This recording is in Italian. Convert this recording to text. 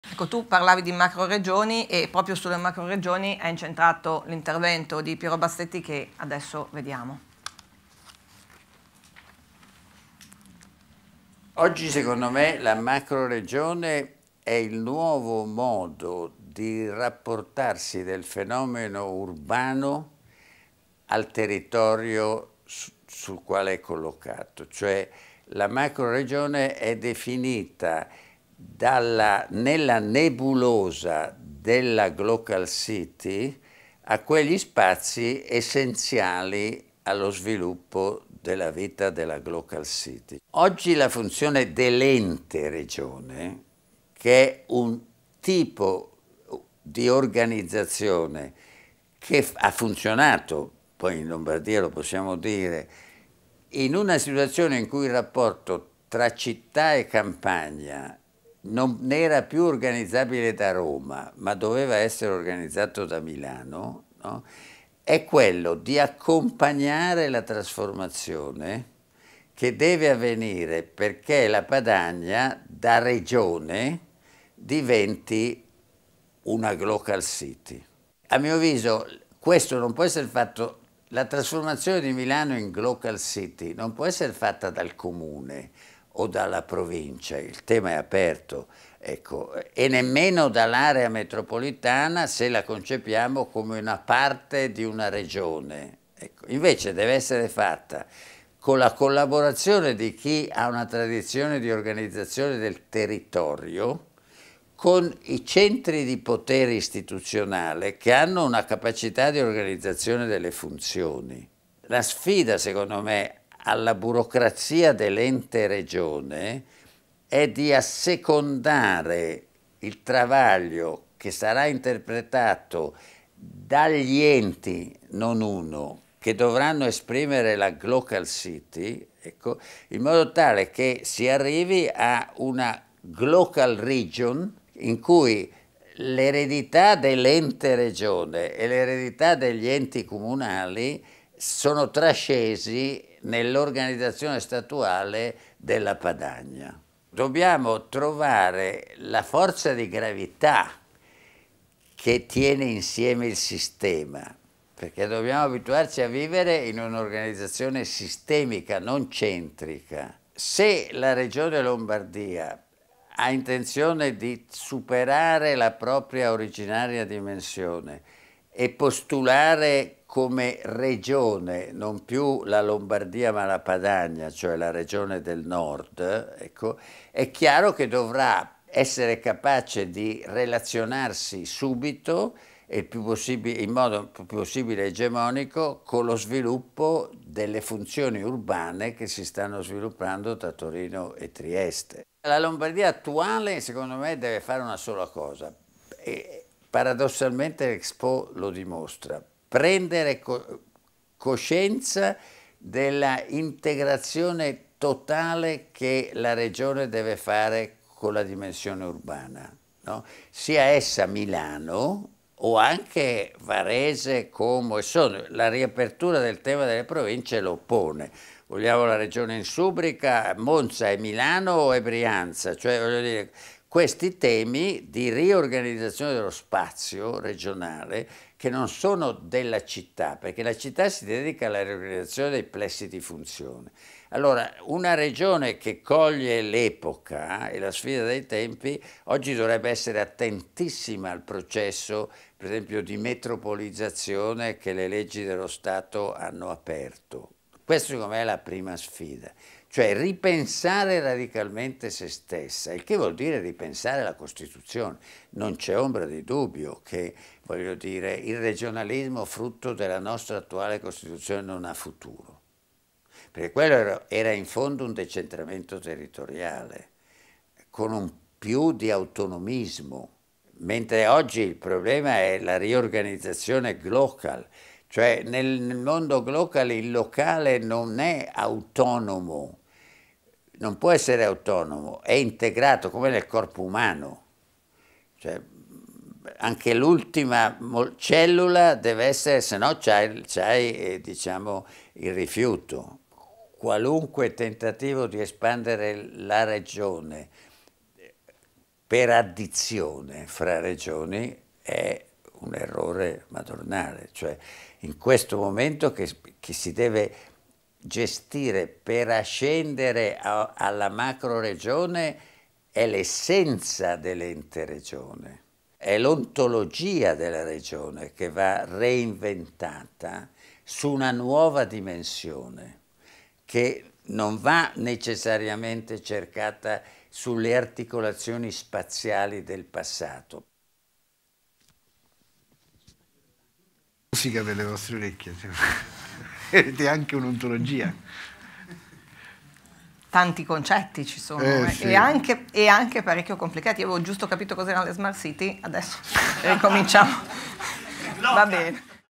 Ecco, tu parlavi di macro regioni e proprio sulle macro regioni è incentrato l'intervento di Piero Bassetti che adesso vediamo. Oggi secondo me la macro regione è il nuovo modo di rapportarsi del fenomeno urbano al territorio sul quale è collocato, cioè la macro regione è definita dalla, nella nebulosa della Glocal City a quegli spazi essenziali allo sviluppo della vita della Glocal City. Oggi la funzione dell'ente regione, che è un tipo di organizzazione che ha funzionato, poi in Lombardia lo possiamo dire, in una situazione in cui il rapporto tra città e campagna non era più organizzabile da Roma, ma doveva essere organizzato da Milano, no? è quello di accompagnare la trasformazione che deve avvenire perché la Padania da regione diventi una local city. A mio avviso questo non può essere fatto, la trasformazione di Milano in local city non può essere fatta dal comune, o dalla provincia, il tema è aperto, ecco, e nemmeno dall'area metropolitana se la concepiamo come una parte di una regione. Ecco, invece deve essere fatta con la collaborazione di chi ha una tradizione di organizzazione del territorio, con i centri di potere istituzionale che hanno una capacità di organizzazione delle funzioni. La sfida, secondo me, alla burocrazia dell'ente regione è di assecondare il travaglio che sarà interpretato dagli enti, non uno, che dovranno esprimere la Glocal City, ecco, in modo tale che si arrivi a una Glocal Region in cui l'eredità dell'ente regione e l'eredità degli enti comunali sono trascesi nell'organizzazione statuale della Padagna. Dobbiamo trovare la forza di gravità che tiene insieme il sistema, perché dobbiamo abituarci a vivere in un'organizzazione sistemica, non centrica. Se la regione Lombardia ha intenzione di superare la propria originaria dimensione, e postulare come regione, non più la Lombardia ma la Padania, cioè la regione del nord, ecco, è chiaro che dovrà essere capace di relazionarsi subito e in modo più possibile egemonico con lo sviluppo delle funzioni urbane che si stanno sviluppando tra Torino e Trieste. La Lombardia attuale secondo me deve fare una sola cosa, paradossalmente l'Expo lo dimostra, prendere co coscienza della integrazione totale che la regione deve fare con la dimensione urbana, no? sia essa Milano o anche Varese, Como e Sondrio. La riapertura del tema delle province lo pone. Vogliamo la regione in Subrica, Monza e Milano o e Brianza, cioè voglio dire questi temi di riorganizzazione dello spazio regionale che non sono della città, perché la città si dedica alla riorganizzazione dei plessi di funzione. Allora, una regione che coglie l'epoca e la sfida dei tempi, oggi dovrebbe essere attentissima al processo, per esempio, di metropolizzazione che le leggi dello Stato hanno aperto. Questa secondo me è la prima sfida cioè ripensare radicalmente se stessa, il che vuol dire ripensare la Costituzione. Non c'è ombra di dubbio che dire, il regionalismo frutto della nostra attuale Costituzione non ha futuro, perché quello era, era in fondo un decentramento territoriale, con un più di autonomismo, mentre oggi il problema è la riorganizzazione global, cioè nel, mondo global il locale non è autonomo non può essere autonomo, è integrato come nel corpo umano. Cioè, anche l'ultima cellula deve essere, se no c'hai, eh, diciamo, il rifiuto. Qualunque tentativo di espandere la regione eh, per addizione fra regioni è un errore madornale. Cioè, in questo momento che, che si deve gestire per ascendere a, alla macro regione è l'essenza dell'ente regione, è l'ontologia della regione che va reinventata su una nuova dimensione che non va necessariamente cercata sulle articolazioni spaziali del passato. Musica per le vostre orecchie ed è anche un'ontologia. Tanti concetti ci sono eh, eh. Sì. E, anche, e, anche, parecchio complicati. Io avevo giusto capito cos'erano le smart city, adesso ricominciamo. Va bene.